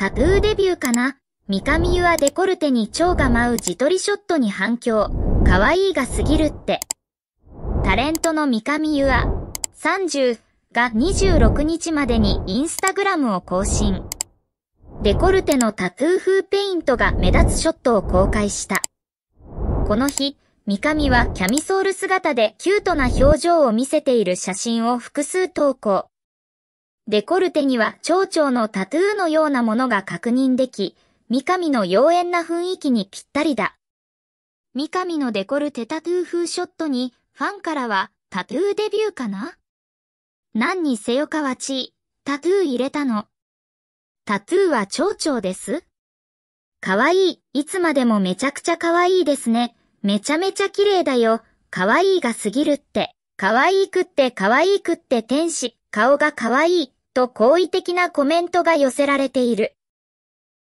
タトゥーデビューかな三上優はデコルテに蝶が舞う自撮りショットに反響。可愛いが過ぎるって。タレントの三上優は30が26日までにインスタグラムを更新。デコルテのタトゥー風ペイントが目立つショットを公開した。この日、三上はキャミソール姿でキュートな表情を見せている写真を複数投稿。デコルテには蝶々のタトゥーのようなものが確認でき、三上の妖艶な雰囲気にぴったりだ。三上のデコルテタトゥー風ショットに、ファンからはタトゥーデビューかな何にせよかわち、タトゥー入れたの。タトゥーは蝶々ですかわいい、いつまでもめちゃくちゃかわいいですね。めちゃめちゃ綺麗だよ。かわいいが過ぎるって。かわいくってかわいくって天使。顔がかわいい。と好意的なコメントが寄せられている。